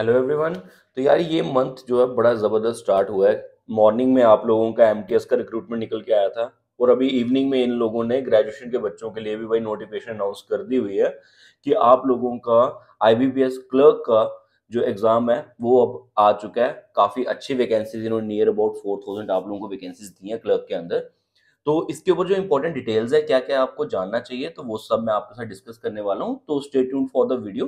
hello everyone तो यार ये मंथ जो है बड़ा ज़बरदस्त स्टार्ट हुआ है मॉर्निंग में आप लोगों का एम का रिक्रूटमेंट निकल के आया था और अभी इवनिंग में इन लोगों ने ग्रेजुएशन के बच्चों के लिए भी भाई नोटिफिकेशन अनाउंस कर दी हुई है कि आप लोगों का आई क्लर्क का जो एग्ज़ाम है वो अब आ चुका है काफ़ी अच्छी वैकेंसीज इन्होंने नियर अबाउट फोर थाउजेंड आप लोगों को वैकेंसीज दी हैं क्लर्क के अंदर तो इसके ऊपर जो इंपॉर्टेंट डिटेल्स है क्या क्या आपको जानना चाहिए तो वो सब मैं आपके साथ डिस्कस करने वाला हूँ तो stay tune for the video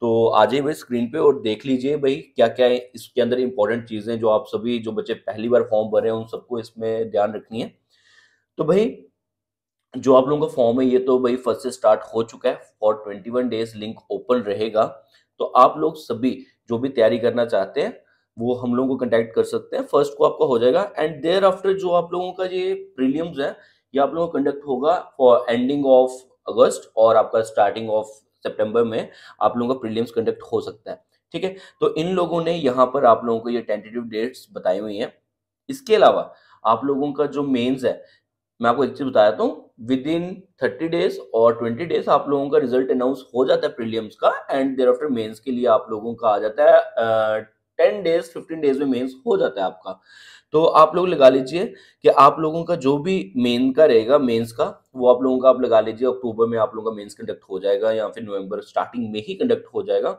तो आ जाइए भाई स्क्रीन पे और देख लीजिए भाई क्या क्या है इसके अंदर इंपॉर्टेंट चीज़ें जो आप सभी जो बच्चे पहली बार फॉर्म भरे हैं उन सबको इसमें ध्यान रखनी है तो भाई जो आप लोगों का फॉर्म है ये तो भाई फर्स्ट से स्टार्ट हो चुका है for twenty days link open रहेगा तो आप लोग सभी जो भी तैयारी करना चाहते हैं वो हम लोगों को कंटेक्ट कर सकते हैं फर्स्ट को आपका हो जाएगा एंड देयर आफ्टर जो आप लोगों का ये प्रीलियम्स है ये आप लोगों का कंडक्ट होगा फॉर एंडिंग ऑफ अगस्त और आपका स्टार्टिंग ऑफ सेप्टेम्बर में आप लोगों का प्रीलियम्स कंडक्ट हो सकता है ठीक है तो इन लोगों ने यहाँ पर आप लोगों को ये टेंटेटिव डेट्स बताई हुई हैं इसके अलावा आप लोगों का जो मेन्स है मैं आपको एक चीज बताया था विद इन थर्टी डेज और ट्वेंटी डेज आप लोगों का रिजल्ट अनाउंस हो जाता है प्रीलियम्स का एंड देर आफ्टर मेन्स के लिए आप लोगों का आ जाता है टेन डेज फिफ्टीन डेज में मेंस हो जाता है आपका तो आप लोग लगा लीजिए कि आप लोगों का जो भी मेन का रहेगा मेंस का वो आप लोगों का आप लगा लीजिए अक्टूबर में आप लोगों का मेंस कंडक्ट हो जाएगा या फिर नवंबर स्टार्टिंग में ही कंडक्ट हो जाएगा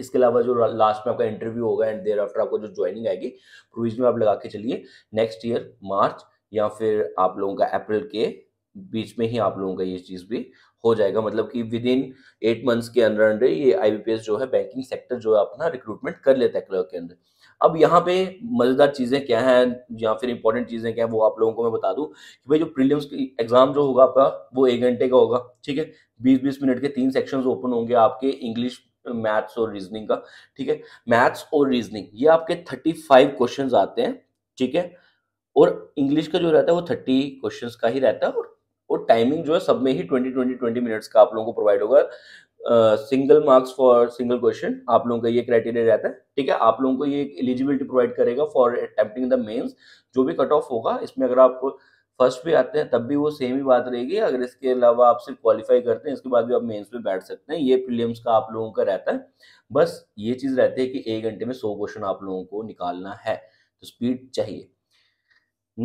इसके अलावा जो लास्ट में आपका इंटरव्यू होगा एंड देर आफ्टर आपको जो ज्वाइनिंग आएगी प्रोविजन में आप लगा के चलिए नेक्स्ट ईयर मार्च या फिर आप लोगों का अप्रैल के बीच में ही आप लोगों का ये चीज़ भी हो जाएगा मतलब कि विद इन एट मंथ्स के अंदर अंदर ये आईबीपीएस जो है बैंकिंग सेक्टर जो है अपना रिक्रूटमेंट कर लेता है क्लर्क के अंदर अब यहाँ पे मज़ेदार चीज़ें क्या है या फिर इंपॉर्टेंट चीज़ें क्या है वो आप लोगों को मैं बता दूँ कि भाई जो प्रीलिम्स एग्ज़ाम जो होगा आपका वो एक घंटे का होगा ठीक है बीस बीस मिनट के तीन सेक्शन ओपन होंगे आपके इंग्लिश मैथ्स और रीजनिंग का ठीक है मैथ्स और रीजनिंग ये आपके थर्टी फाइव क्वेश्चन आते हैं ठीक है और इंग्लिश का जो रहता है वो थर्टी क्वेश्चन का ही रहता है और और टाइमिंग जो है सब में ही ट्वेंटी ट्वेंटी ट्वेंटी मिनट्स का आप लोगों को प्रोवाइड होगा single marks for single question आप लोगों का ये क्राइटेरिया रहता है ठीक है आप लोगों को ये एलिजिबिलिटी प्रोवाइड करेगा फॉर अटेम्प्टिंग द मेन्स जो भी कट ऑफ होगा इसमें अगर आप फर्स्ट भी आते हैं तब भी वो सेम ही बात रहेगी अगर इसके अलावा आप सिर्फ क्वालिफाई करते हैं इसके बाद भी आप मेंस में बैठ सकते हैं ये प्रीलिम्स का आप लोगों का रहता है बस ये चीज़ रहती है कि एक घंटे में सौ क्वेश्चन आप लोगों को निकालना है तो स्पीड चाहिए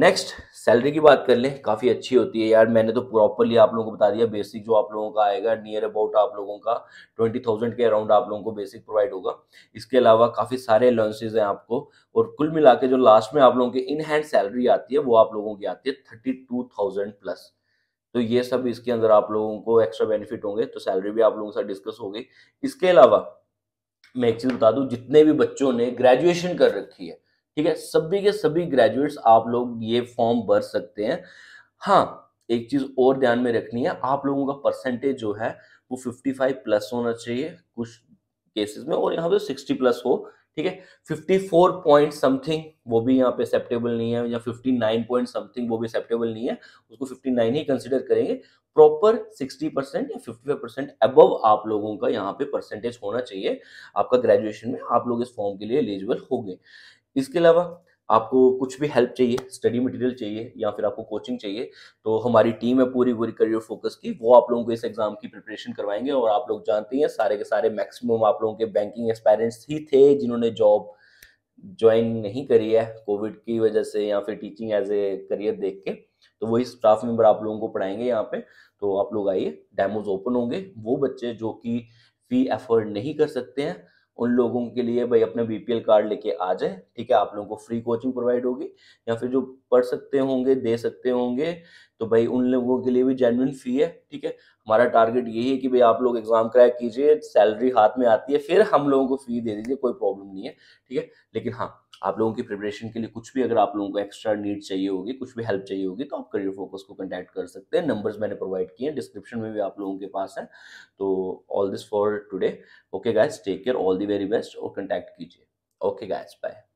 नेक्स्ट सैलरी की बात कर लें काफ़ी अच्छी होती है यार मैंने तो प्रॉपरली आप लोगों को बता दिया बेसिक जो आप लोगों का आएगा नियर अबाउट आप लोगों का ट्वेंटी थाउजेंड के अराउंड आप लोगों को बेसिक प्रोवाइड होगा इसके अलावा काफ़ी सारे अलाउंसेज हैं आपको और कुल मिला के जो लास्ट में आप लोगों की इन हैंड सैलरी आती है वो आप लोगों की आती है थर्टी टू थाउजेंड प्लस तो ये सब इसके अंदर आप लोगों को एक्स्ट्रा बेनिफिट होंगे तो सैलरी भी आप लोगों के साथ डिस्कस हो गई इसके अलावा मैं एक चीज़ बता दूँ जितने भी बच्चों ने ग्रेजुएशन कर रखी है ठीक है सभी के सभी ग्रेजुएट्स आप लोग ये फॉर्म भर सकते हैं हाँ एक चीज और ध्यान में रखनी है आप लोगों का परसेंटेज जो है वो 55 प्लस होना चाहिए कुछ केसेस में और यहाँ पे 60 प्लस हो ठीक है 54 पॉइंट समथिंग वो भी यहाँ पे एक्सेप्टेबल नहीं है या 59 पॉइंट समथिंग वो भी एक्सेप्टेबल नहीं है उसको 59 ही कंसिडर करेंगे प्रॉपर 60 परसेंट या 55 परसेंट अबव आप लोगों का यहाँ पे परसेंटेज होना चाहिए आपका ग्रेजुएशन में आप लोग इस फॉर्म के लिए एलिजिबल होंगे इसके अलावा आपको कुछ भी हेल्प चाहिए स्टडी मटेरियल चाहिए या फिर आपको कोचिंग चाहिए तो हमारी टीम है पूरी पूरी करियर फोकस की वो आप लोगों को इस एग्जाम की प्रिपरेशन करवाएंगे और आप लोग जानते हैं सारे के सारे मैक्सिमम आप लोगों के बैंकिंग एक्सपेरेंट्स ही थे जिन्होंने जॉब ज्वाइन नहीं करी है कोविड की वजह से या फिर टीचिंग एज ए करियर देख के तो वही स्टाफ मेंबर आप लोगों को पढ़ाएंगे यहाँ पे तो आप लोग आइए डेमोज ओपन होंगे वो बच्चे जो कि फी एफर्ड नहीं कर सकते हैं उन लोगों के लिए भाई अपने बीपीएल कार्ड लेके आ जाए ठीक है आप लोगों को फ्री कोचिंग प्रोवाइड होगी या फिर जो पढ़ सकते होंगे दे सकते होंगे तो भाई उन लोगों के लिए भी जेनुअन फी है ठीक है हमारा टारगेट यही है कि भाई आप लोग एग्जाम क्रैक कीजिए सैलरी हाथ में आती है फिर हम लोगों को फी दे दीजिए कोई प्रॉब्लम नहीं है ठीक है लेकिन हाँ आप लोगों की प्रिपरेशन के लिए कुछ भी अगर आप लोगों को एक्स्ट्रा नीड चाहिए होगी कुछ भी हेल्प चाहिए होगी तो आप करियर फोकस को कंटैक्ट कर सकते हैं नंबर्स मैंने प्रोवाइड किए हैं डिस्क्रिप्शन में भी आप लोगों के पास है तो all this for today okay guys take care all the very best और कंटैक्ट कीजिए ओके गाइज बाय